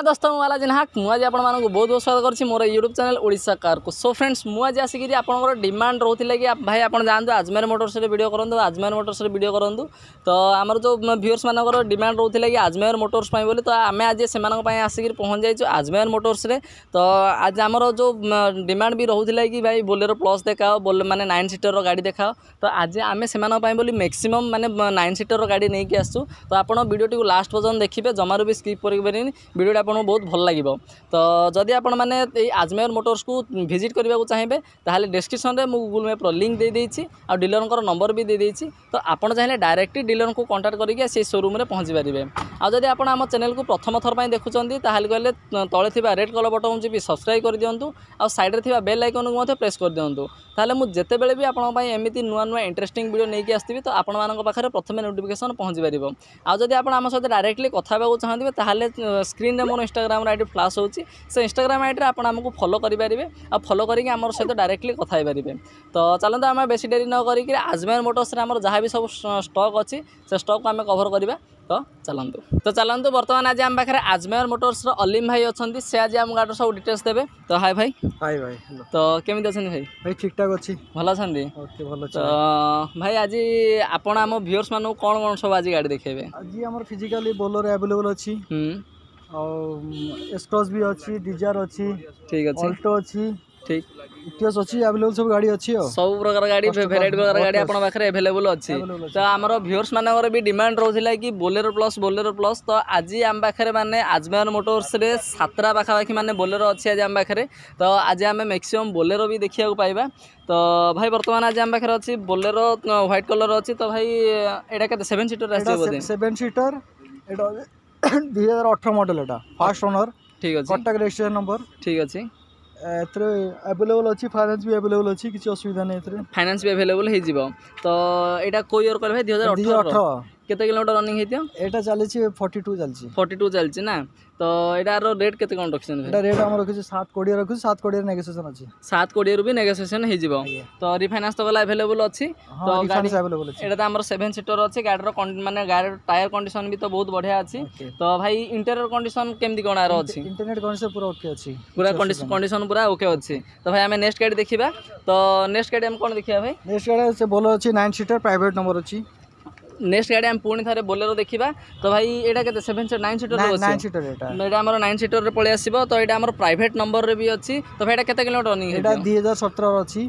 হ্যাঁ দোস্ত মু আলাদিন হাক মু আজ আপনার বহু স্বাগত করছি মোর ইউট্ୟୁବ୍ ଚ୍ୟାନେଲ୍ ଓଡ଼ିଶା କାର୍କୁ ସୋ ଫ୍ରେଣ୍ଡସ୍ ମୁଁ ଆଜି ଆସିକିରି ଆପଣଙ୍କର ଡିମାଣ୍ଡ ରହୁଥିଲା କି ଭାଇ ଆପଣ ଯାଆନ୍ତୁ ଆଜମେର ମୋଟର୍ସରେ ଭିଡ଼ିଓ କରନ୍ତୁ ଆଜମେର ମୋଟର୍ସରେ ଭିଡ଼ିଓ କରନ୍ତୁ ତ ଆମର ଯେଉଁ ଭିୟର୍ସମାନଙ୍କର ଡିମାଣ୍ଡ ରହୁଥିଲା କି ଆଜମେର ମୋଟର୍ସ ପାଇଁ ବୋଲି ତ ଆମେ ଆଜି ସେମାନଙ୍କ ପାଇଁ ଆସିକିରି ପହଞ୍ଚି ଯାଇଛୁ ଆଜମେର ମୋଟର୍ସରେ ତ ଆଜି ଆମର ଯେଉଁ ଡିମାଣ୍ଡ ବି ରହୁଥିଲା କି ଭାଇ ବୋଲେରୋ ପ୍ଲସ୍ ଦେଖାଅ ମାନେ ନାଇନ୍ ସିଟର୍ର ଗାଡ଼ି ଦେଖାଅ ତ ଆଜି ଆମେ ସେମାନଙ୍କ ପାଇଁ ବୋଲି ମ୍ୟାକ୍ସିମମ୍ ମାନେ ନାଇନ୍ ସିଟର୍ର ଗାଡ଼ି ନେଇକି ଆସିଛୁ ତ ଆପଣ ଭିଡ଼ିଓଟିକୁ ଲାଷ୍ଟ ପର୍ଯ୍ୟନ୍ତ ଦେଖିବେ ଜମାରୁ ବି ସ୍କିପ୍ କରିପାରିବେନି ଭିଡ଼ିଓଟା আপনার বহুত ভাল লাগিব তো যদি আপনার মানে এই আজমের মোটরস কু ভিজিট করা চাইবে তাহলে ডেসক্রিপশনরে মু গুগল ম্যাপ্র লিঙ্ক দিয়ে দিয়েছি আিলরঙ্কর নম্বর বি দিয়েছি তো আপনার চাইলে ডাইরেক্টলি ডিলর কন্টাক্ট করি সেই শোরুমে পৌঁছি পারে আদি আপনার আমার চ্যানেল কু প্রথম থর দেখুম তাহলে কে তলে থাকা রেড কলর বটন বি সবসক্রাইব করে দিও আইডে থাকা বেল আইকন মধ্যে প্রেস করে দিও তাহলে মু যেতবে আপনার এমনি নয় নয় ইন্টারেস্টিং ভিডিও নিয়ে আসবি তো আপনার পাখে প্রথমে নোটিফিকেশন পৌঁছি পার আপনার আমার সাথে ডাইরেক্টলি কথা হওয়া চাহিদে তাহলে স্ক্রিনে মো ଆପଣଙ୍କ ଇନଷ୍ଟାଗ୍ରାମ ଆଇଡ଼ି ଫ୍ଲାସ୍ ହେଉଛି ସେ ଇନଷ୍ଟାଗ୍ରାମ ଆଇଡ଼ିରେ ଆପଣ ଆମକୁ ଫଲୋ କରିପାରିବେ ଆଉ ଫଲୋ କରିକି ଆମର ସହିତ ଡାଇରେକ୍ଟଲି କଥା ହେଇପାରିବେ ତ ଚାଲନ୍ତୁ ଆମେ ବେଶୀ ଡେରି ନ କରିକି ଆଜମେର ମୋଟର୍ସରେ ଆମର ଯାହା ବି ସବୁ ଷ୍ଟକ୍ ଅଛି ସେ ଷ୍ଟକ୍କୁ ଆମେ କଭର କରିବା ତ ଚାଲନ୍ତୁ ତ ଚାଲନ୍ତୁ ବର୍ତ୍ତମାନ ଆଜି ଆମ ପାଖରେ ଆଜମେର ମୋଟର୍ସର ଅଲିମ ଭାଇ ଅଛନ୍ତି ସେ ଆଜି ଆମ ଗାଡ଼ିର ସବୁ ଡିଟେଲ୍ସ ଦେବେ ତ ହାଇ ଭାଇ ହାଇ ଭାଇ ତ କେମିତି ଅଛନ୍ତି ଭାଇ ଭାଇ ଠିକ୍ ଠାକ୍ ଅଛି ଭଲ ଅଛନ୍ତି ଓକେ ଭଲ ତ ଭାଇ ଆଜି ଆପଣ ଆମ ଭିୟର୍ସମାନଙ୍କୁ କ'ଣ କ'ଣ ସବୁ ଆଜି ଗାଡ଼ି ଦେଖେଇବେ ଆଜି ଆମର ଫିଜିକାଲି ବୋଲର ଆଭେଲେବଲ୍ ଅଛି ଆଉ ଏସ୍କ୍ରସ୍ ବି ଅଛି ଡିଜାର୍ ଅଛି ଠିକ୍ ଅଛି ଅଲ୍ଟୋ ଅଛି ଠିକ୍ ଇଟିଏସ୍ ଅଛି ଆଭେଲେବୁଲ୍ ସବୁ ଗାଡ଼ି ଅଛି ଆଉ ସବୁ ପ୍ରକାର ଗାଡ଼ି ଭେରାଇଟି ପ୍ରକାର ଗାଡ଼ି ଆପଣଙ୍କ ପାଖରେ ଆଭେଲେବୁଲ୍ ଅଛି ତ ଆମର ଭିଉର୍ସ ବି ଡିମାଣ୍ଡ ରହୁଥିଲା କି ବୋଲେରୋ ପ୍ଲସ୍ ବୋଲେରୋ ପ୍ଲସ୍ ତ ଆଜି ଆମ ପାଖରେ ମାନେ ଆଜମେର ମୋଟର୍ସରେ ସାତଟା ପାଖାପାଖି ମାନେ ବୋଲେରୋ ଅଛି ଆଜି ଆମ ପାଖରେ ତ ଆଜି ଆମେ ମ୍ୟାକ୍ସିମମ୍ ବୋଲେରୋ ବି ଦେଖିବାକୁ ପାଇବା ତ ଭାଇ ବର୍ତ୍ତମାନ ଆଜି ଆମ ପାଖରେ ଅଛି ବୋଲେରୋ ହ୍ୱାଇଟ୍ କଲର୍ ଅଛି ତ ଭାଇ ଏଇଟା କେତେ ସେଭେନ୍ ସିଟର୍ ଆସିବ ସେଭେନ୍ ସିଟର୍ ଏଇଟା দুই হাজার অঠর মডেল এটা ফার্স্ট ওনার ঠিক আছে কন্টাক্ট রেজিস্ট্রেশন নম্বর ঠিক আছে এতে আভেলেবল অছি ফাইনান্স বি আভেলেবল অছি কিছু অসুবিধা নাই এতে ফাইনান্স বি আভেলেবল হইযিব তো এটা কই ইয়ার কলে ভাই 2018 କେତେ କିଲୋମିଟର ରନିଂ ହେଇଥିବ ଏଇଟା ଚାଲିଛି ଫର୍ଟି ଟୁ ଚାଲିଛି ଫର୍ଟି ଟୁ ଚାଲିଛି ନା ତ ଏଇଟାର ରେଟ୍ କେତେ କ'ଣ ରଖିଛନ୍ତି ଏଇଟା ରେଟ୍ ଆମର ରଖିଛୁ ସାତ କୋଡ଼ିଏ ରଖିଛୁ ସାତ କୋଡ଼ିଏରେ ନେଗୋସିଏସନ୍ ଅଛି ସାତ କୋଡ଼ିଏରୁ ବି ନେଗୋସିଏସନ୍ ହେଇଯିବ ତ ରିଫାଇନାନ୍ସ ତ ଗଲା ଆଭେଲେବୁଲ୍ ଅଛି ତ ଗାଡ଼ି ଆଭେଲେବୁଲ୍ ଅଛି ଏଇଟା ତ ଆମର ସେଭେନ୍ ସିଟର୍ ଅଛି ଗାଡ଼ିର ମାନେ ଗାଡ଼ିର ଟାୟାର କଣ୍ଡିସନ୍ ବି ତ ବହୁତ ବଢ଼ିଆ ଅଛି ତ ଭାଇ ଇଣ୍ଟେରିୟର କଣ୍ଡିସନ୍ କେମିତି କ'ଣ ଆର ଅଛି ଇଣ୍ଟରନେଟ୍ କଣ୍ଡିସନ୍ ପୁରା ଓକେ ଅଛି ପୁରା କଣ୍ଡିସନ୍ ପୁରା ଓକେ ଅଛି ତ ଭାଇ ଆମେ ନେକ୍ସଟ ଗାଡ଼ି ଦେଖିବା ତ ନେକ୍ସଟ ଗାଡ଼ି ଆମେ କ'ଣ ଦେଖିବା ଭାଇ ନେକ୍ସଟ ଗାଡ଼ି ସେ ଭଲ ଅଛି ନାଇନ୍ ସିଟର୍ ପ୍ରାଇଭେଟ୍ ନମ୍ବର ଅଛି নেক্সট গাড়ি আমি পুଣି ଥରେ ବୋଲେରୋ ଦେଖିବା ତ ଭାଇ ଏଇଟା କେତେ seven seat nine seater nine seater ଏଇଟା ଆମର ନାଇନ୍ ସିଟରରେ ପଳେଇ ଆସିବ ତ ଏଇଟା ଆମର ପ୍ରାଇଭେଟ୍ ନମ୍ବରରେ ବି ଅଛି ତ ଭାଇ ଏଇଟା କେତେ କିଲୋମିଟର ରନିଂ ଏଇଟା ଦୁଇ ହଜାର ସତର ଅଛି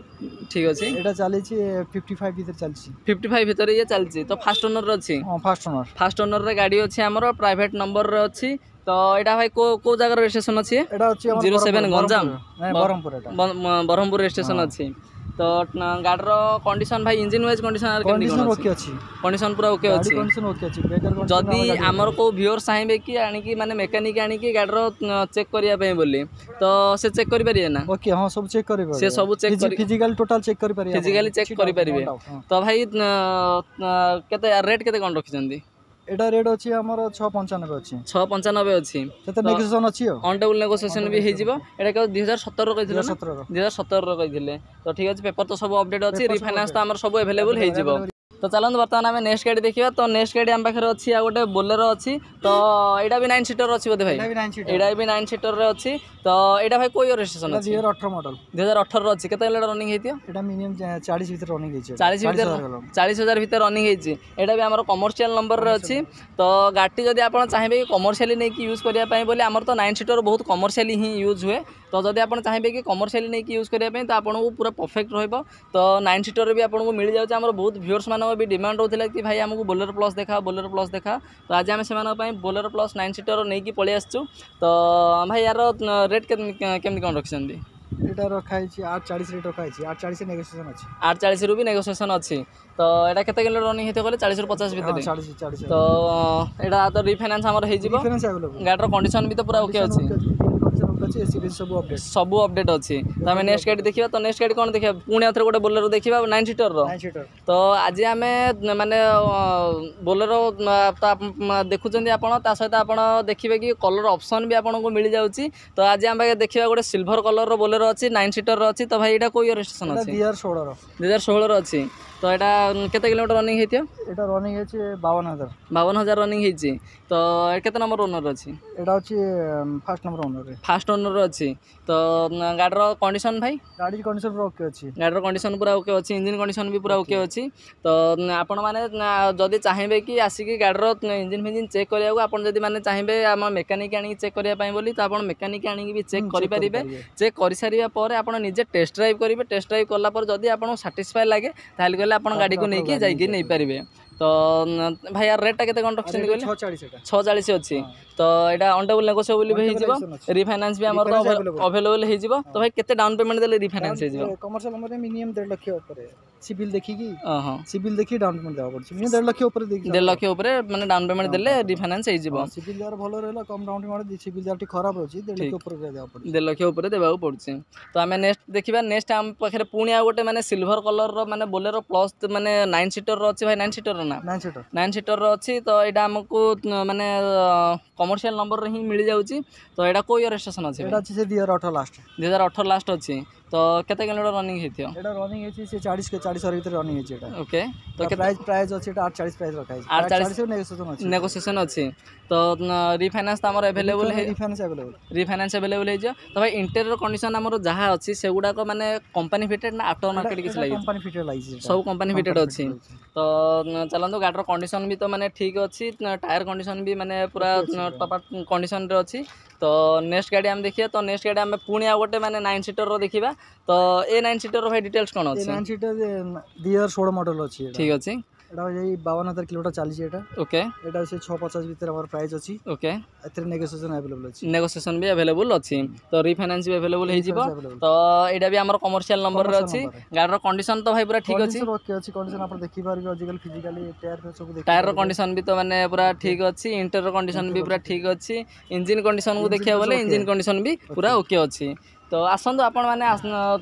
ଠିକ୍ ଅଛି ଏଇଟା ଚାଲିଛି ଫିଫ୍ଟି ଫାଇଭ୍ ଭିତରେ ଚାଲିଛି ଫିଫ୍ଟି ଫାଇଭ୍ ଭିତରେ ଇଏ ଚାଲିଛି ତ ଫାଷ୍ଟ ଓନରରେ ଅଛି ଫାଷ୍ଟ ଓନର ଫାଷ୍ଟ ଓନରରେ ଗାଡ଼ି ଅଛି ଆମର ପ୍ରାଇଭେଟ୍ ନମ୍ବରରେ ଅଛି ତ ଏଇଟା ଭାଇ କେଉଁ କେଉଁ ଜାଗାର ରେଜିଷ୍ଟ୍ରେସନ୍ ଅଛି zero seven Ganjam Brahmapur Brahmapur registration ଅଛି তো গাড়ির কন্ডিশন ভাই ইঞ্জিন ওয়াইজ কন্ডিশন আর কেমনি কোন ওকে আছে কন্ডিশন পুরা ওকে আছে কন্ডিশন ওকে আছে বেটার কন্ডিশন যদি আমার কো ভিউর চাইবে কি আনিকি মানে মেকানিক আনিকি গাড়ির চেক করিয়া পাই বলি তো সে চেক করি পারিবে না ওকে হ্যাঁ সব চেক করি পারিবে সে সব চেক করি ফিজিক্যাল টোটাল চেক করি পারিবে ফিজিক্যালি চেক করি পারিবে তো ভাই কেতে রেট কেতে কোন রাখিছেন ଏଇଟା ରେଟ୍ ଅଛି ଆମର ଛଅ ପଞ୍ଚାନବେ ଅଛି ଛଅ ପଞ୍ଚାନବେ ଅଛି ସେତେ ନେଗୋସିଏସନ୍ ଅଛି ଆଉ ଅନ୍ ଟେବୁଲ୍ ନେଗୋସିଏସନ୍ ବି ହେଇଯିବ ଏଇଟା କେବଳ ଦୁଇ ହଜାର ସତରର କହିଥିଲେ ସତରର ଦୁଇ ହଜାର ସତରର କହିଥିଲେ ତ ଠିକ୍ ଅଛି ପେପର୍ ତ ସବୁ ଅପଡ଼େଟ୍ ଅଛି ରିଫାଇନାନ୍ସ ତ ଆମର ସବୁ ଆଭେଲେବୁଲ୍ ହେଇଯିବ তো ଚାଲନ୍ତୁ ବର୍ତ୍ତମାନ ଆମେ ନେକ୍ସଟ ଗାଡ଼ି ଦେଖିବା ତ ନେକ୍ସଟ ଗାଡ଼ି ଆମ ପାଖରେ ଅଛି ଆଉ ଗୋଟେ ବୋଲେରୋ ଅଛି ତ ଏଇଟା ବି ନାଇନ୍ ସିଟର ଅଛି ବୋଧେ ଭାଇ ଏଇଟା ବି ନାଇନ୍ ସିଟରରେ ଅଛି ତ ଏଇଟା ଭାଇ କୋଉ ଇୟର ରେଜିଷ୍ଟ୍ରେସନ ଅଛି 2018 ମଡେଲ 2018 ର ଅଛି କେତେ କିଲୋମିଟର ରନିଂ ହେଇଥିବ ଏଇଟା ମିନିମମ୍ 40 ଭିତରେ ରନିଂ ହେଇଛି 40 ଭିତରେ 40000 ଭିତରେ ରନିଂ ହେଇଛି ଏଇଟା ବି ଆମର କମର୍ସିଆଲ ନମ୍ବରରେ ଅଛି ତ ଗାଡ଼ି ଯଦି ଆପଣ ଚାହିଁବେ କମର୍ସିଆଲି ନେଇକି ୟୁଜ୍ କରିବା ପାଇଁ ବୋଲି ଆମର ତ ନାଇନ୍ ସିଟର ବହୁତ କମର୍ସିଆଲି ହିଁ ୟୁଜ୍ ହୁଏ তো ଯଦି ଆପଣ ଚାହିଁବେ କି କମର୍ସିଆଲି ନେଇକି ୟୁଜ୍ କରିବା ପାଇଁ ତ ଆପଣଙ୍କୁ ପୁରା ପରଫେକ୍ଟ ରହିବ ତ ନାଇନ୍ ସିଟର୍ରେ ବି ଆପଣଙ୍କୁ ମିଳିଯାଉଛି ଆମର ବହୁତ ଭିୟର୍ସମାନଙ୍କ ବି ଡିମାଣ୍ଡ ରହୁଥିଲା କି ଭାଇ ଆମକୁ ବୋଲେରୋ ପ୍ଲସ୍ ଦେଖା ବୋଲେରୋ ପ୍ଲସ୍ ଦେଖା ତ ଆଜି ଆମେ ସେମାନଙ୍କ ପାଇଁ ବୋଲେରୋ ପ୍ଲସ୍ ନାଇନ୍ ସିଟର୍ ନେଇକି ପଳେଇ ଆସିଛୁ ତ ଭାଇ ୟାର ରେଟ୍ କେମିତି କ'ଣ ରଖିଛନ୍ତି এটা রখা হয়েছে আট চালিশ রেট রখা হয়েছে আট চালিশে নেগোসিয়েশন আছে আট চালিশরু বি নেগোসিয়েশন আছে তো এটা কেতে কিলো রনিং হইতে গেলে চালিশরু পচাশ ভিতরে তো এটা তো রিফাইনান্স আমার হয়ে যাব গাড়ির কন্ডিশন বি তো পুরা ওকে আছে ସବୁ ଅପଡେଟ୍ ସବୁ ଅପଡେଟ୍ ଅଛି ତମେ ନେକ୍ସଟ ଗାଡ଼ି ଦେଖିବା ତ ନେକ୍ସଟ ଗାଡ଼ି କ'ଣ ଦେଖିବା ପୁଣି ଆଉଥରେ ଗୋଟେ ବୋଲେରୋ ଦେଖିବା ନାଇନ୍ ସିଟର୍ର ତ ଆଜି ଆମେ ମାନେ ବୋଲେରୋ ଦେଖୁଛନ୍ତି ଆପଣ ତା ସହିତ ଆପଣ ଦେଖିବେ କି କଲର୍ ଅପସନ୍ ବି ଆପଣଙ୍କୁ ମିଳିଯାଉଛି ତ ଆଜି ଆମ ପାଖେ ଦେଖିବା ଗୋଟେ ସିଲଭର କଲର୍ର ବୋଲେରୋ ଅଛି ନାଇନ୍ ସିଟର୍ର ଅଛି ତ ଭାଇ ଏଇଟା କେଉଁ ଇୟର୍ ଷ୍ଟେସନ୍ ଅଛି ଦୁଇ ହଜାର ଷୋହଳର ଦୁଇ ହଜାର ଷୋହଳର ଅଛି ତ ଏଇଟା କେତେ କିଲୋମିଟର ରନିଂ ହେଇଥିବ ଏଇଟା ରନିଂ ହେଇଛି ବାବନ ହଜାର ବାବନ ହଜାର ରନିଂ ହେଇଛି ତ କେତେ ନମ୍ବର ଓନର ଅଛି এটা হচ্ছে ফার্স্ট নম্বর ওনারে ଫାଷ୍ଟ ଓନର ଅଛି ତ ଉଁ, ଗାଡ଼ିର କଣ୍ଡିସନ୍ ଭାଇ গাড়ির কন্ডিশন পুরো ওকে আছে ଗାଡ଼ିର କଣ୍ଡିସନ୍ ପୁରା ଓକେ ଅଛି ଇଞ୍ଜିନ୍ କଣ୍ଡିସନ୍ ବି ପୁରା ଓକେ ଅଛି ତ ଉଁ, ଆପଣମାନେ ନା, ଯଦି ଚାହିଁବେ କି ଆସିକି ଗାଡ଼ିର ଇଞ୍ଜିନ୍ ଫିଞ୍ଜିନ୍ ଚେକ୍ କରିବାକୁ ଆପଣ ଯଦି ମାନେ ଚାହିଁବେ ଆମ ମେକାନିକ୍ ଆଣିକି ଚେକ୍ କରିବା ପାଇଁ ବୋଲି ତ ଆପଣ ମେକାନିକ୍ ଆଣିକି ବି ଚେକ୍ କରିପାରିବେ ଚେକ୍ କରିସାରିବା ପରେ ଆପଣ ନିଜେ ଟେଷ୍ଟ ଡ୍ରାଇଭ୍ କରିବେ ଟେଷ୍ଟ ଡ୍ରାଇଭ୍ କଲା ପରେ ଯଦି ଆପଣଙ୍କୁ ସାଟିସ୍ଫାଏ ଲାଗେ ତାହେଲେ କହିଲେ ଆପଣ ଗାଡ଼ିକୁ ନେଇକି ଯାଇକି ନେଇପାରିବେ ତ ଭାଇ ୟାର ରେଟ୍ଟା କେତେ କ'ଣ ରଖିଛନ୍ତି କହିଲେ ଛଅ ଚାଳିଶ ଅଛି ତ ଏଇଟା ଅନଟେବୁଲ୍ ନେଗୋସିଏବୁଲ୍ ବି ହେଇଯିବ ରିଫାଇନାନ୍ସ ବି ଆମର ଆଭେଲେବୁଲ୍ ହେଇଯିବ ତ ଭାଇ କେତେ ଡାଉନ୍ ପେମେଣ୍ଟ ଦେଲେ ରିଫାଇନାନ୍ସ ହେଇଯିବ କମର୍ସିଆଲ୍ ଆମର ମିନିମମ୍ ଦେଢ଼ ଲକ୍ଷ ଉପରେ ସିଭିଲ୍ ଦେଖିକି ହଁ ସିଭିଲ୍ ଦେଖି ଡାଉନ୍ ପେମେଣ୍ଟ ଦେବାକୁ ପଡ଼ୁଛି ମୁଁ ଦେଢ଼ ଲକ୍ଷ ଉପରେ ଦେଇକି ଦେଢ଼ ଲକ୍ଷ ଉପରେ ମାନେ ଡାଉନ୍ ପେମେଣ୍ଟ ଦେଲେ ରିଫାଇନାନ୍ସ ହେଇଯିବ ସିଭିଲ୍ ଯାହାର ଭଲ ରହିଲା କମ୍ ଡାଉନ୍ ପେମେଣ୍ଟ ସିଭିଲ୍ ଯାହାର ଟିକେ ଖରାପ ରହୁଛି ଦେଢ଼ ଲକ୍ଷ ଉପରେ ଦେବାକୁ ପଡ଼ୁଛି ଦେଢ଼ ଲକ୍ଷ ଉପରେ ଦେବାକୁ ପଡ଼ୁଛି ତ ଆମେ ନେକ୍ସଟ ଦେଖିବା ନେକ୍ସଟ ଆମ ପାଖରେ ପୁଣି ଆଉ ଗୋଟେ ମାନେ ସିଲଭର କଲର୍ର ମାନେ ବୋଲେରୋ ପ୍ଲସ୍ ମାନେ ନାଇନ୍ ସିଟର୍ର ଅଛି ଭାଇ ନାଇନ୍ ସିଟର୍ର ନା ନାଇନ୍ ସିଟର୍ ନାଇନ୍ ସିଟର୍ର ଅଛି ତ ଏଇଟା ଆମକୁ ମାନେ କମର୍ସିଆଲ୍ ନମ୍ବରରେ ହିଁ ମିଳିଯାଉଛି ତ ଏଇଟା କେଉଁ ଇୟର ରେଜିଷ୍ଟ୍ରେସନ୍ ଅଛି ଏଇଟା ଅଛି ସେ ଦୁଇ ହଜାର ଅଠର ଲାଷ୍ଟ ଦୁଇ ହଜାର ଅଠର ଲାଷ୍ଟ ଅଛି તો કેતે કિલોમીટર રનિંગ ହେଇଥିବ এটা રનિંગ ହେଇଛି ସେ ଚାଳିଶ ଚାଳିଶ 40 ଭିତରେ ରନିଂ ହେଇଛି ଏଇଟା ଓକେ ତ କେତେ ପ୍ରାଇସ୍ ଅଛି ଏଟା 840 ପ୍ରାଇସ୍ ରଖା ହେଇଛି 840 ନେଗୋସିଏସନ୍ ଅଛି ନେଗୋସିଏସନ୍ ଅଛି ତ ରିଫାଇନାନ୍ସ ଆମର available refinance available refinance available ହେଇଯିବ ତ ଭାଇ ଇଣ୍ଟେରିୟର କଣ୍ଡିସନ୍ ଆମର ଯାହା ଅଛି ସେଗୁଡ଼ାକ ମାନେ କମ୍ପାନୀ ଫିଟେଡ୍ ନା ଆଫ୍ଟର ମାର୍କେଟ୍ କିଛି ଲାଗିଛି କମ୍ପାନୀ ଫିଟେଡ୍ ଲାଗିଛି ସବୁ କମ୍ପାନୀ ଫିଟେଡ୍ ଅଛି ତ ଚାଲନ୍ତୁ ଗାଡ଼ିର କଣ୍ଡିସନ୍ ବି ତ ମାନେ ଠିକ୍ ଅଛି ଟାୟାର କଣ୍ଡିସନ୍ ବି ମାନେ ପୁରା ଟପ୍ କଣ୍ଡିସନ୍ରେ ଅଛି ତ ନେକ୍ସଟ ଗାଡ଼ି ଆମେ ଦେଖିବା ତ ନେକ୍ସଟ ଗାଡ଼ି ଆମେ ପୁଣି ଆଉ ଗୋଟେ ମାନେ ନାଇନ୍ ସିଟରର ଦେଖିବା ତ ଏ ନାଇନ୍ ସିଟରର ଭାଇ ଡିଟେଲ୍ସ କ'ଣ ଅଛି ନାଇନ୍ ସିଟର ଦୁଇ ହଜାର ଷୋହଳ ମଡ଼େଲ ଅଛି ଠିକ୍ ଅଛି এটা এই বাউন্ন হাজার কিলোটা চালিছে এটা ওকে এটা হচ্ছে ছ পଚାଶ ভিতরে আমার প্রাইস ଅଛି ওকে এতে নেগোসিয়েসন अवेलेबल ଅଛି নেগোসিয়েসন ବି अवेलेबल ଅଛି ତ রিফাইন্যান্স ବି अवेलेबल ହେଇଯିବ ତ ଏଇଟା ବି ଆମର କମର୍ସିଆଲ ନମ୍ବରରେ ଅଛି ଗାଡ଼ିର କଣ୍ଡିସନ ତ ଭାଇ ପୁରା ଠିକ୍ ଅଛି ଓକେ ଅଛି କଣ୍ଡିସନ ଆପଣ ଦେଖି ପାରିବେ ଆଜିକାଲି ଫିଜିକାଲି ଟାୟାର ସବୁ ଦେଖି ଟାୟାରର କଣ୍ଡିସନ ବି ତ ମାନେ ପୁରା ଠିକ୍ ଅଛି ଇଣ୍ଟରର କଣ୍ଡିସନ ବି ପୁରା ଠିକ୍ ଅଛି ଇଞ୍ଜିନ୍ କଣ୍ଡିସନକୁ ଦେଖିବାକୁ ଗଲେ ଇଞ୍ଜିନ୍ କଣ୍ଡିସନ ବି ପୁରା ଓକେ ଅଛି তো ଆସନ୍ତୁ ଆପଣମାନେ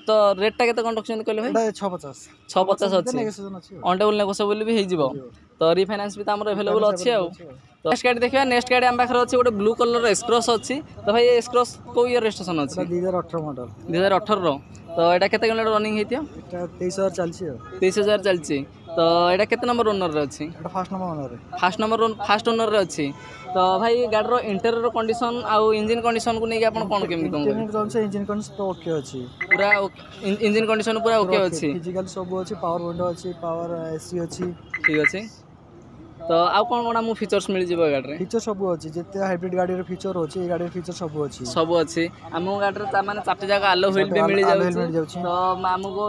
ତ ରେଟ୍ଟା କେତେ କ'ଣ ରଖିଛନ୍ତି କହିଲେ ଭାଇ ଛଅ ପଚାଶ ଛଅ ପଚାଶ ଅଛି ଅଣ୍ଡେବୁଲ୍ ନେଗୋସିଏବୁଲ୍ ବି ହେଇଯିବ ତ ରିଫାଇନାନ୍ସ ବି ତ ଆମର ଆଭେଲେବୁଲ୍ ଅଛି ଆଉ ନେକ୍ସଟ ଗାଡ଼ି ଦେଖିବା ନେକ୍ସଟ ଗାଡ଼ି ଆମ ପାଖରେ ଅଛି ଗୋଟେ ବ୍ଲୁ କଲର୍ର ଏକ୍ସକ୍ରସ୍ ଅଛି ତ ଭାଇ ଏକ୍ସକ୍ରସ୍ କେଉଁ ଇୟର୍ ରେଜିଷ୍ଟ୍ରେସନ୍ ଅଛି ଦୁଇ ହଜାର ଅଠର ମଡ଼େଲ ଦୁଇ ହଜାର ଅଠରର ତ ଏଇଟା କେତେ କିଲୋମିଟର ରନିଂ ହେଇଥିବ ତେଇଶ ହଜାର ଚାଲିଛି ଆଉ ତେଇଶ ହଜାର ଚାଲିଛି তো এটা କେତେ ନମ୍ବର ଓନର୍ରେ ଅଛି এটা ফার্স্ট নম্বর অনারে ফার্স্ট ନମ୍ବର ଫାର୍ଷ୍ଟ ଓନର୍ରେ ଅଛି ତ ଭାଇ ଗାଡ଼ିର ଇଣ୍ଟେରିୟର କଣ୍ଡିସନ୍ ଆଉ ଇଞ୍ଜିନ୍ କଣ୍ଡିସନ୍କୁ ନେଇକି ଆପଣ କ'ଣ କେମିତି କ'ଣ ଇଞ୍ଜିନ୍ চলছে ইঞ্জিন কন্ডিশন তো ওকে আছে ପୁରା ଇଞ୍ଜିନ୍ କଣ୍ଡିସନ୍ ପୁରା ଓକେ ଅଛି ফিজিক্যাল সব আছে পাওয়ার উইন্ডো আছে পাওয়ার এসি আছে ঠিক ଅଛି ତ ଆଉ କ'ଣ କ'ଣ ଆମକୁ ଫିଚର୍ସ ମିଳିଯିବ ଗାଡ଼ିରେ ଫିଚର୍ ସବୁ ଅଛି ଯେତେ ହାଇବ୍ରିଡ୍ ଗାଡ଼ିର ଫିଚର୍ ଅଛି ଏ ଗାଡ଼ିର ଫିଚର୍ ସବୁ ଅଛି ସବୁ ଅଛି ଆମ ଗାଡ଼ିରେ ତା ମାନେ ଚାରିଟି ଯାକ ଆଲୋ ହ୍ୱିଲ୍ ବି ମିଳିଯାଉଛି ତ ଆମକୁ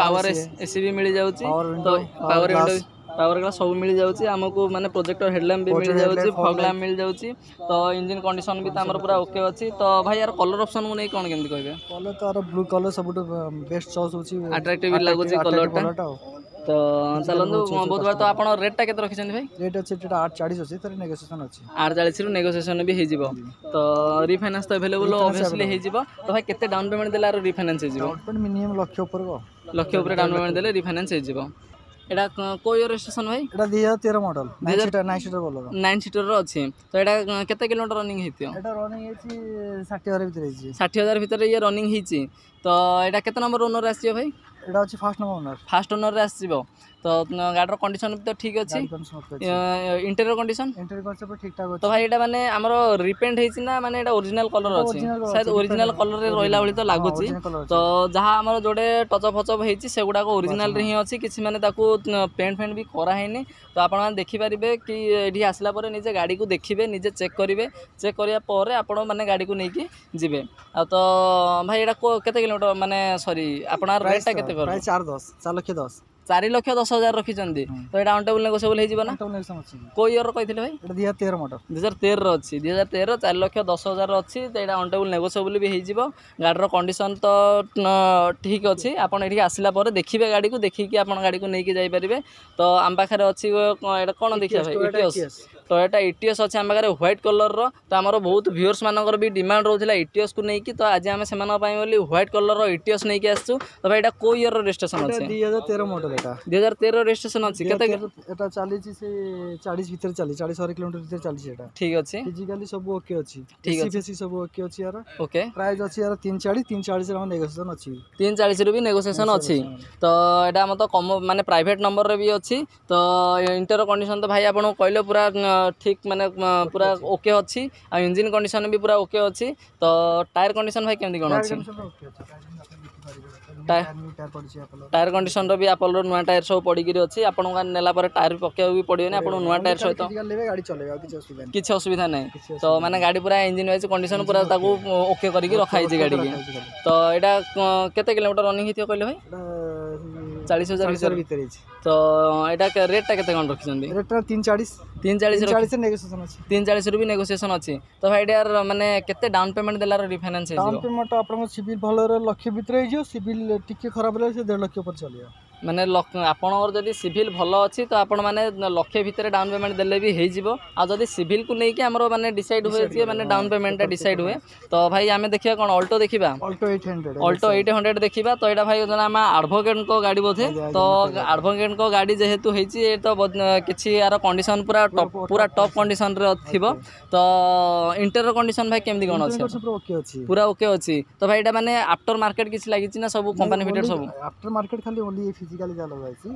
ପାୱାର ଏସି ବି ମିଳିଯାଉଛି ତ ପାୱାର ୱିଣ୍ଡୋ ପାୱାର ଗ୍ଲାସ୍ ସବୁ ମିଳିଯାଉଛି ଆମକୁ ମାନେ ପ୍ରୋଜେକ୍ଟର ହେଡ଼ଲାମ୍ପ ବି ମିଳିଯାଉଛି ଫଗ୍ ଲ୍ୟାମ୍ପ ମିଳିଯାଉଛି ତ ଇଞ୍ଜିନ୍ କଣ୍ଡିସନ୍ ବି ତ ଆମର ପୁରା ଓକେ ଅଛି ତ ଭାଇ ଆର କଲର୍ ଅପ୍ସନ୍ ମୁଁ ନେଇ କ'ଣ କେମିତି କହିବେ କଲର୍ ତ ବ୍ଲୁ କଲର୍ ସବୁଠୁ ବେଷ୍ଟ ଚଏସ୍ ହେଉଛି ଆଟ୍ରାକ୍ଟିଭ୍ ଲାଗୁଛି କଲର୍ଟା ତ ଚାଲନ୍ତୁ ବୁଧବାର ତ ଆପଣ ରେଟ୍ଟା କେତେ ରଖିଛନ୍ତି ଭାଇ ରେଟ୍ ଅଛି ସେଇଟା ଆଠ ଚାଳିଶ ଅଛି ତାର ନେଗୋସିଏସନ୍ ଅଛି ଆଠ ଚାଳିଶରୁ ନେଗୋସିଏସନ୍ ବି ହେଇଯିବ ତ ରିଫାଇନାନ୍ସ ତ ଆଭେଲେବୁଲ୍ ଅଭିଅସ୍ଲି ହେଇଯିବ ତ ଭାଇ କେତେ ଡାଉନ୍ ପେମେଣ୍ଟ ଦେଲେ ଆର ରିଫାଇନାନ୍ସ ହେଇଯିବ ମିନିମମ୍ ଲକ୍ଷ ଉପରକୁ ଲକ୍ଷ ଉପରେ ଡାଉନ୍ ପେମେଣ୍ଟ ଦେଲେ ରିଫାଇନାନ୍ସ ହେଇଯିବ এটা কোই ଭାଇ ଏଇଟା এটা 2013 মডেল 9 সিটার 9 সিটার বলো 9 সিটার র ଏଇଟା তো এটা কত কিলোমিটার রানিং হইছে এটা রানিং হইছে 60000 ভিতরে হইছে 60000 ভিতরে ইয়ে রানিং হইছে তো এটা কত নম্বর ওনার আসছে ভাই এটা হচ্ছে ফার্স্ট ওনার ফার্স্ট ওনারে আসছিল তো গাড়ির কন্ডিশন তো ঠিক আছে ইন্টেরিয়র কন্ডিশন ইন্টেরিয়র কন্ডিশন ঠিক ঠাক তো ভাই এটা মানে আমার রিপেন্ট হয়েছি না মানে এটা অরিজিনাল কলর আছে সায়দ অরিজিনাল কলরে রহিলা ভଳି তো হ্যাঁ, লাগুছি তো যাহা আমার যোডে টচপ ফচপ হয়েছি সেগুড়াক অরিজিনাল হি আছে কিছু মানে তাকু পেন্ট ফেন্ট বি করা হয়নি তো আপনারা দেখিপারিবে কি এটি আসলা পরে নিজে গাড়িকে দেখবে নিজে চেক করবে চেক করা পরে আপনার মানে গাড়িকে নিয়ে যাবে তো ভাই এটা কেতে কিলোমিটার মানে সরি আপনার রেটটা কেতে করবে চার দশ চার লক্ষ দশ চারি লক্ষ দশ হাজার রখিছন্তি তো এটা আনটেবল নেগোসিয়েবল হয়ে না কেউ ইয়র কইলে ভাই এটা দুই হাজার তের মডেল দুই হাজার তের অছি দুই হাজার তের চারি লক্ষ দশ হাজার অছি তো এটা আনটেবল নেগোসিয়েবল বি হয়ে গাড়ির কন্ডিশন তো ঠিক অছি আপনার এটি আসলা পরে দেখবে গাড়ি দেখিকি আপনার গাড়ি নিয়ে যাইপারে তো আম পাখে অছি এটা কোণ দেখা ভাই তো এটা ଇଟିଏସ୍ ଅଛି ଆମ ପାଖରେ ହ୍ୱାଇଟ୍ କଲର୍ର ତ ଆମର ବହୁତ ଭିଉର୍ସ ମାନଙ୍କର ବି ଡିମାଣ୍ଡ ରହୁଥିଲା ଇଟିଏସ୍କୁ ନେଇକି ତ ଆଜି ଆମେ ସେମାନଙ୍କ ପାଇଁ ବୋଲି ହ୍ୱାଇଟ୍ କଲର୍ର ଇଟିଏସ୍ ନେଇକି ଆସିଛୁ ତ ଭାଇ ଏଇଟା କେଉଁ ଇୟର୍ର ରେଜିଷ୍ଟ୍ରେସନ୍ ଅଛି ଦୁଇ ହଜାର ତେର ମଡ଼େଲ୍ ଏଇଟା ଦୁଇ ହଜାର ତେର ରେଜିଷ୍ଟ୍ରେସନ୍ ଅଛି କେତେ ଏଇଟା ଚାଲିଛି ସେ ଚାଳିଶ ଭିତରେ ଚାଲିଛି ଚାଳିଶ ହଜାର କିଲୋମିଟର ଭିତରେ ଚାଲିଛି ଏଇଟା ଠିକ୍ ଅଛି ଫିଜିକାଲି ସବୁ ଓକେ ଅଛି ଠିକ୍ ଅଛି ଫେସି ସବୁ ଓକେ ଅଛି ୟାର ଓକେ ପ୍ରାଇସ୍ ଅଛି ୟାର ତିନି ଚାଳିଶ ତିନି ଚାଳିଶରେ ଆମର ନେଗୋସିଏସନ୍ ଅଛି ତିନି ଚାଳିଶରେ ବି ନେଗୋସିଏସନ୍ ଅଛି ତ ଏଇଟା ଆମର ତ କମ ମାନେ ପ୍ରାଇଭେଟ୍ ନମ୍ବରରେ ବି ଅଛି ତ ଇଣ୍ଟର କଣ୍ଡିସନ୍ ତ ଭାଇ ଆପଣଙ୍କୁ କହିଲେ ପୁରା ঠিক ମାନେ ପୁରା ଓକେ ଅଛି ଆଉ ଇଞ୍ଜିନ୍ କଣ୍ଡିସନ୍ ବି ପୁରା ଓକେ ଅଛି ତ ଟାୟାର କଣ୍ଡିସନ୍ ଭାଇ କେମିତି କ'ଣ ଅଛି ଟାୟାର କଣ୍ଡିସନର ବି ଆପଣଙ୍କର ନୂଆ ଟାୟାର ସବୁ ପଡ଼ିକିରି ଅଛି ଆପଣଙ୍କ ନେଲା ପରେ ଟାୟାର ପକାଇବାକୁ ବି ପଡ଼ିବନି ଆପଣ ନୂଆ ଟାୟାର ସହିତ କିଛି ଅସୁବିଧା ନାହିଁ ତ ମାନେ ଗାଡ଼ି ପୁରା ଇଞ୍ଜିନ୍ ୱାଇଜ୍ କଣ୍ଡିସନ୍ ପୁରା ତାକୁ ଓକେ କରିକି ରଖାହେଇଛି ଗାଡ଼ିକି ତ ଏଇଟା କେତେ କିଲୋମିଟର ରନିଂ ହେଇଥିବ କହିଲେ ଭାଇ ଚାଳିଶ ହଜାର ଭିତରେ ତ ଏଇଟା ରେଟ୍ଟା କେତେ କ'ଣ ରଖିଛନ୍ତି ରେଟ୍ଟା ତିନି ଚାଳିଶ তিন ଚାଳିଶ ଚାଳିଶ ନେଗୋସିଏସନ୍ ଅଛି ତିନ ଚାଳିଶରୁ ବି ନେଗୋସିଏସନ୍ ଅଛି ତ ଭାଇ ଏଟାର ମାନେ କେତେ ଡାଉନ୍ ପେମେଣ୍ଟ ଦେଲାର ରିଫାଇନାନ୍ସ ଡାଉନ୍ ପେମେଣ୍ଟ ଆପଣଙ୍କ ସିଭିଲ୍ ଭଲରେ ଲକ୍ଷ ଭିତରେ ହେଇଯିବ ସିଭିଲ୍ ଟିକେ ଖରାପ ରହିଲେ ସେ ଦେଢ଼ ଲକ୍ଷ ଉପରେ ଚାଲିବ ମାନେ ଆପଣଙ୍କର ଯଦି ସିଭିଲ୍ ଭଲ ଅଛି ତ ଆପଣମାନେ ଲକ୍ଷେ ଭିତରେ ଡାଉନ୍ ପେମେଣ୍ଟ ଦେଲେ ବି ହେଇଯିବ ଆଉ ଯଦି ସିଭିଲ୍କୁ ନେଇକି ଆମର ମାନେ ଡିସାଇଡ୍ ହୁଏ ଯେ ମାନେ ଡାଉନ୍ ପେମେଣ୍ଟଟା ଡିସାଇଡ୍ ହୁଏ ତ ଭାଇ ଆମେ ଦେଖିବା କ'ଣ ଅଲ୍ଟୋ ଦେଖିବା Alto eight hundred Alto eight hundred ଦେଖିବା ତ ଏଇଟା ଭାଇ ଜଣେ ଆମ ଆଡ଼ଭୋକେଟ୍ଙ୍କ ଗାଡ଼ି ବୋଧେ ତ ଆଡ଼ଭୋକେଟ୍ଙ୍କ ଗାଡ଼ି ଯେହେତୁ ହେଇଛି ଏ ତ କିଛି ଆର କଣ୍ଡିସନ୍ ପୁରା টপ পুরা টপ কন্ডিশনরে থিব তো ইন্টেরিয়র কন্ডিশন ভাই কেমতি কোন আছে পুরা ওকে আছে তো ভাই এটা মানে আফটার মার্কেট কিছু লাগিছি না সব কোম্পানি ফিটেড সব আফটার মার্কেট খালি ওনলি ফিজিক্যালি যা লাগাইছি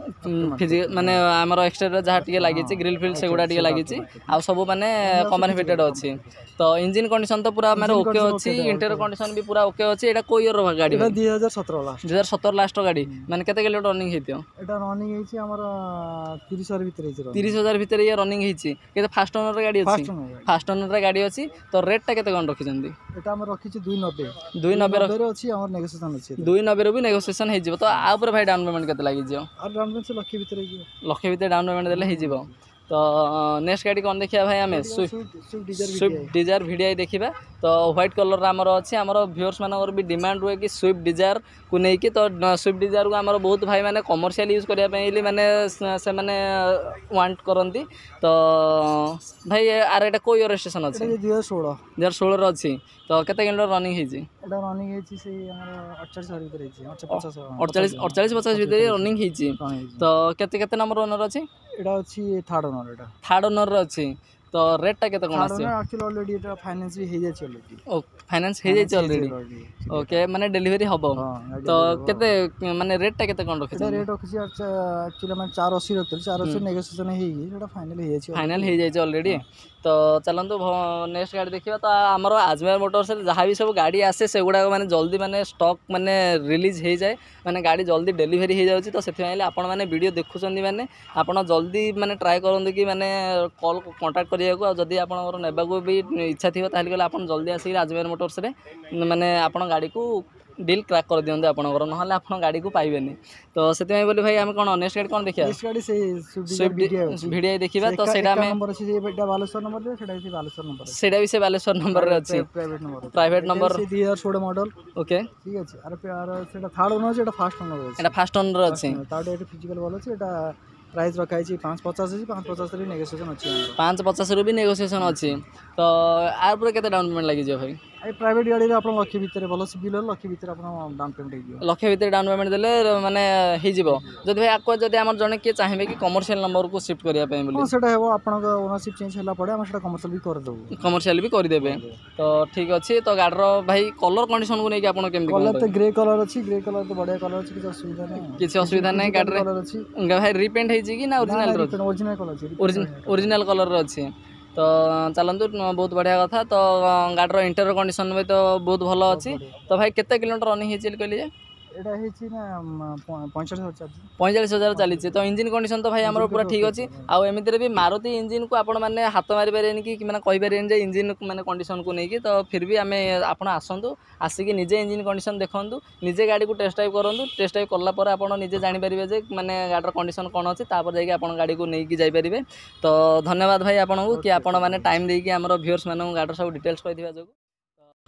ফিজিক্যাল মানে আমার এক্সট্রা যাহা টিকে লাগিছি গ্রিল ফিল সেগুড়া টিকে লাগিছি আর সব মানে কোম্পানি ফিটেড আছে তো ইঞ্জিন কন্ডিশন তো পুরা মানে ওকে আছে ইন্টেরিয়র কন্ডিশন বি পুরা ওকে আছে এটা কই ইয়ার গাড়ি 2017 লাস্ট 2017 লাস্ট গাড়ি মানে কত কিলোমিটার রানিং হইতো এটা রানিং হইছে আমার 30000 ভিতরে হইছে 30000 ভিতরে ইয়া রানিং ହେଇଛି କେତେ ଫାଷ୍ଟ ଓନର ଗାଡ଼ି ଅଛି ଫାଷ୍ଟ ଓନର ଗାଡ଼ି ଅଛି ତ ରେଟ୍ଟା କେତେ କ'ଣ ରଖିଛନ୍ତି এটা আমার রাখিছি 290 290 রে আছে আমার নেগোসিয়েশন আছে 290 রে বি নেগোসিয়েশন হই যাব তো আ উপরে ভাই ডাউন পেমেন্ট কত লাগি যাব আর ডাউন পেমেন্ট লক্ষ ভিতরে লাগি লক্ষ ভিতরে ডাউন পেমেন্ট দিলে হই যাব তো ନେକ୍ସଟ ଗାଡ଼ି କ'ଣ ଦେଖିବା ଭାଇ ଆମେ ସୁଇଫ୍ଟ ଡିଜାୟାର ଭିଡ଼ିଆଇ ଦେଖିବା ତ ହ୍ୱାଇଟ୍ କଲର୍ର ଆମର ଅଛି ଆମର ଭିଓର୍ସମାନଙ୍କର ବି ଡିମାଣ୍ଡ ରୁହେ କି ସୁଇଫ୍ଟ ଡିଜାୟାରକୁ ନେଇକି ତ ସୁଇଫ୍ଟ ଡିଜାୟାରକୁ ଆମର ବହୁତ ଭାଇମାନେ କମର୍ସିଆଲ ୟୁଜ୍ କରିବା ପାଇଁ ହେଲେ ମାନେ ସେମାନେ ୱାଣ୍ଟ କରନ୍ତି ତ ଭାଇ ଆର ଏଇଟା କେଉଁ ଇୟର ରେଜିଷ୍ଟ୍ରେସନ୍ ଅଛି ଦୁଇ ହଜାର ଷୋହଳ ଦୁଇ ହଜାର ଷୋହଳରେ ଅଛି ତ କେତେ କିଲୋମିଟର ରନିଂ ହେଇଛି ଏଇଟା ରନିଂ ହେଇଛି ସେଇ ଆମର ଅଠଚାଳିଶ ଭିତରେ ହେଇଛି ଅଠଚାଳିଶ ଅଠଚାଳିଶ ପଚାଶ ଭିତରେ ରନିଂ ହେଇଛି ତ କେତେ କେତେ ନମ୍ବର ଓନର୍ ଅଛି এটা ଅଛି ଥାର୍ଡ଼ ଓନର୍ ଏଇଟା ଥାର୍ଡ଼ ଓନର୍ର ଅଛି ତ ରେଟ୍ଟା କେତେ କ'ଣ ଆସିବ ଆକ୍ଚୁଆଲି ଅଲରେଡ଼ି ଏଇଟା ଫାଇନାନ୍ସ ବି ହେଇଯାଇଛି ଅଲରେଡ଼ି ଓ ଫାଇନାନ୍ସ ହେଇଯାଇଛି ଅଲରେଡ଼ି ଓକେ ମାନେ ଡେଲିଭରି ହେବ ତ କେତେ ମାନେ ରେଟ୍ଟା କେତେ କ'ଣ ରଖିଛି ରେଟ୍ ରଖିଛି ଆକ୍ଚୁଆଲି ମାନେ ଚାରି ଅଶୀ ରଖିଥିଲି ଚାରି ଅଶୀ ନେଗୋସିଏସନ୍ ହେଇକି ସେଇଟା ଫାଇନାଲ୍ ହେଇଯାଇଛି ଫାଇନାଲ୍ ହେଇଯାଇଛି ଅଲରେଡ଼ି ତ ଚାଲନ୍ତୁ ନେକ୍ସଟ ଗାଡ଼ି ଦେଖିବା ତ ଆମର ଆଜମେର ମୋଟରସରେ ଯାହା ବି ସବୁ ଗାଡ଼ି ଆସେ ସେଗୁଡ଼ାକ ମାନେ ଜଲ୍ଦି ମାନେ ଷ୍ଟକ୍ ମାନେ ରିଲିଜ୍ ହୋଇଯାଏ ମାନେ ଗାଡ଼ି ଜଲ୍ଦି ଡେଲିଭରି ହୋଇଯାଉଛି ତ ସେଥିପାଇଁ ଆପଣମାନେ ଭିଡ଼ିଓ ଦେଖୁଛନ୍ତି ମାନେ ଆପଣ ଜଲ୍ଦି ମାନେ ଟ୍ରାଏ କରନ୍ତୁ କି ମାନେ କଲ୍ କଣ୍ଟାକ୍ଟ କରିବାକୁ ଆଉ ଯଦି ଆପଣଙ୍କର ନେବାକୁ ବି ଇଚ୍ଛା ଥିବ ତାହେଲେ ଗଲେ ଆପଣ ଜଲ୍ଦି ଆସିକି ଆଜମେର ମୋଟରସରେ ମାନେ ଆପଣ ଗାଡ଼ିକୁ ডিল କ୍ରାକ୍ କରିଦିଅନ୍ତୁ ଆପଣଙ୍କର ନହେଲେ ଆପଣ ଗାଡ଼ିକୁ ପାଇବେନି ତ ସେଥିପାଇଁ ବୋଲି ଭାଇ ଆମେ କ'ଣ ନେକ୍ସଟ ଗାଡ଼ି କ'ଣ ଦେଖିବା ଭିଡ଼ିଆଇ ଦେଖିବା ତ ସେଇଟା ଆମେ ସେଇଟା ବି ସେ ବାଲେଶ୍ୱର ନମ୍ବରରେ ଅଛି ପ୍ରାଇଭେଟ ନମ୍ବର ଦୁଇ ହଜାର ଷୋହଳ ମଡେଲ ଓକେ ଠିକ୍ ଅଛି ସେଇଟା ଥାର୍ଡ ଓନର ଅଛି ଏଇଟା ଫାଷ୍ଟ ଓନର ଅଛି ଏଇଟା ଫାଷ୍ଟ ଓନର ଅଛି ତାଠୁ ଏଠି ଫିଜିକାଲ ଭଲ ଅଛି ଏଇଟା ପ୍ରାଇସ୍ ରଖାହେଇଛି ପାଞ୍ଚ ପଚାଶ ଅଛି ପାଞ୍ଚ ପଚାଶରୁ ବି ନେଗୋସିଏସନ୍ ଅଛି ପାଞ୍ଚ ପଚାଶରୁ ବି ନେଗୋସିଏସନ୍ ଅଛି ତ ଆର ପରେ କେତେ ଡାଉନ୍ ପେମେଣ୍ଟ ଲାଗିଯିବ ଭାଇ এই ପ୍ରାଇଭେଟ୍ ଗାଡ଼ିରେ ଆପଣ ଲକ୍ଷ ଭିତରେ ଭଲ ସିଭିଲ୍ ଲକ୍ଷ ଭିତରେ ଆପଣ ଡାଉନ୍ ପେମେଣ୍ଟ ହେଇଯିବ ଲକ୍ଷ ଭିତରେ ଡାଉନ୍ ପେମେଣ୍ଟ ଦେଲେ ମାନେ ହେଇଯିବ ଯଦି ଭାଇ ଆକୁ ଯଦି ଆମର ଜଣେ କିଏ ଚାହିଁବେ କି କମର୍ସିଆଲ ନମ୍ବରକୁ ସିଫ୍ଟ କରିବା ପାଇଁ ବୋଲି ସେଇଟା ହେବ ଆପଣଙ୍କ ଓନରସିପ୍ ଚେଞ୍ଜ ହେଲା ପରେ ଆମେ ସେଇଟା କମର୍ସିଆଲ ବି କରିଦେବୁ କମର୍ସିଆଲ ବି କରିଦେବେ ତ ଠିକ୍ ଅଛି ତ ଗାଡ଼ିର ଭାଇ କଲର କଣ୍ଡିସନକୁ ନେଇକି ଆପଣ କେମିତି କଲର ତ ଗ୍ରେ କଲର ଅଛି ଗ୍ରେ କଲର ତ ବଢ଼ିଆ କଲର ଅଛି କିଛି ଅସୁବିଧା ନାହିଁ କିଛି ଅସୁବିଧା ନାହିଁ ଗାଡ଼ିରେ କଲର ଅଛି ଭାଇ ରିପେଣ୍ଟ ହେଇଛି କି ନା ଓରିଜିନାଲ ଓରିଜିନାଲ କଲର ଅଛି ଓରିଜିନାଲ କଲରର ଅଛି ତ ଚାଲନ୍ତୁ ବହୁତ ବଢ଼ିଆ କଥା ତ ଗାଡ଼ିର ଇଣ୍ଟର କଣ୍ଡିସନ୍ ବି ତ ବହୁତ ଭଲ ଅଛି ତ ଭାଇ କେତେ କିଲୋମିଟର ରନିଂ ହେଇଛି କହିଲି ଯେ এটা ହେଇଛି ନା ପଇଁଚାଳିଶ ହଜାର ଚାଲିଛି ପଇଁଚାଳିଶ ହଜାର ଚାଲିଛି ତ ଇଞ୍ଜିନ୍ କଣ୍ଡିସନ୍ ତ ଭାଇ ଆମର ପୁରା ଠିକ୍ ଅଛି ଆଉ ଏମିତିରେ ବି ମାରୁତି ଇଞ୍ଜିନ୍କୁ ଆପଣମାନେ ହାତ ମାରିପାରିବେନି କି ମାନେ କହିପାରିବେନି ଯେ ଇଞ୍ଜିନ୍ ମାନେ କଣ୍ଡିସନ୍କୁ ନେଇକି ତ ଫିର୍ ବି ଆମେ ଆପଣ ଆସନ୍ତୁ ଆସିକି ନିଜେ ଇଞ୍ଜିନ୍ କଣ୍ଡିସନ୍ ଦେଖନ୍ତୁ ନିଜେ ଗାଡ଼ିକୁ ଟେଷ୍ଟ ଡ୍ରାଇଭ୍ କରନ୍ତୁ ଟେଷ୍ଟ ଡ୍ରାଇଭ୍ କଲା ପରେ ଆପଣ ନିଜେ ଜାଣିପାରିବେ ଯେ ମାନେ ଗାଡ଼ିର କଣ୍ଡିସନ୍ କ'ଣ ଅଛି ତାପରେ ଯାଇକି ଆପଣ ଗାଡ଼ିକୁ ନେଇକି ଯାଇପାରିବେ ତ ଧନ୍ୟବାଦ ଭାଇ ଆପଣଙ୍କୁ କି ଆପଣମାନେ ଟାଇମ୍ ଦେଇକି ଆମର ଭିୟର୍ସମାନଙ୍କୁ ଗାଡ଼ିର ସବୁ ଡିଟେଲ୍ସ କହିଥିବା ଯୋଗୁଁ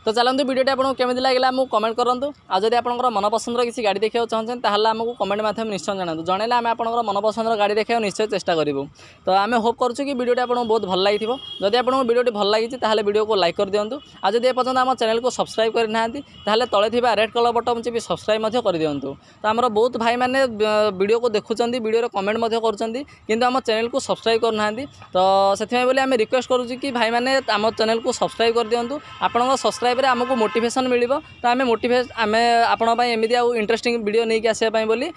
তো চালু ভিডিওটি আপনার কেমি লাগলা আমি কমেন্ট করতু আর যদি আপনার মনপসন্দর কিছু গাড়ি দেখা চাহুন তাহলে আমি কমেন্ট মাধ্যমে নিশ্চয় জনাতু জনাইলে আমি আপনার মনপসন্দর গাড়ি দেখা নিশ্চয় চেষ্টা করবু তো আমি হোপ করছু কি ভিডিওটি আপনার বহুত ভাল লাগি যদি আপনার ভিডিওটি ভাল লাগিছে তাহলে ভিডিওকে লাইক করে দিও আর যদি এপর্যন্ত আমার চ্যানেলকে সবসক্রাইব করে না তাহলে তলে থাকা রেড কলর বটন চিপি সবসক্রাইব করে দিও তো আমার বহুত ভাই মানে ভিডিওকে দেখুম ভিডিওর কমেন্ট করছেন কিন্তু আমার চ্যানেলকে সবসক্রাইব করু না তো সেই বলে আমি রিকোয়েস্ট করছি কি ভাই মানে আমার চ্যানেলকে সবসক্রাইব করে দিও আপনার সবসক্রাইব ସବସ୍କ୍ରାଇବ୍ରେ ଆମକୁ ମୋଟିଭେସନ୍ ମିଳିବ ତ ଆମେ ମୋଟିଭେ ଆମେ ଆପଣଙ୍କ ପାଇଁ ଏମିତି ଆଉ ଇଣ୍ଟରେଷ୍ଟିଂ ଭିଡ଼ିଓ ନେଇକି ଆସିବା ପାଇଁ ବୋଲି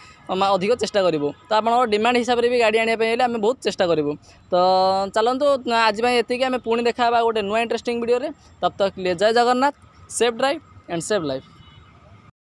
ଅଧିକ ଚେଷ୍ଟା କରିବୁ ତ ଆପଣଙ୍କର ଡିମାଣ୍ଡ ହିସାବରେ ବି ଗାଡ଼ି ଆଣିବା ପାଇଁ ହେଲେ ଆମେ ବହୁତ ଚେଷ୍ଟା କରିବୁ ତ ଚାଲନ୍ତୁ ଆଜି ପାଇଁ ଏତିକି ଆମେ ପୁଣି ଦେଖା ହେବା ଗୋଟେ ନୂଆ ଇଣ୍ଟରେଷ୍ଟିଂ ଭିଡ଼ିଓରେ ତପ୍ତକ ଜୟ Jagannath safe drive and safe life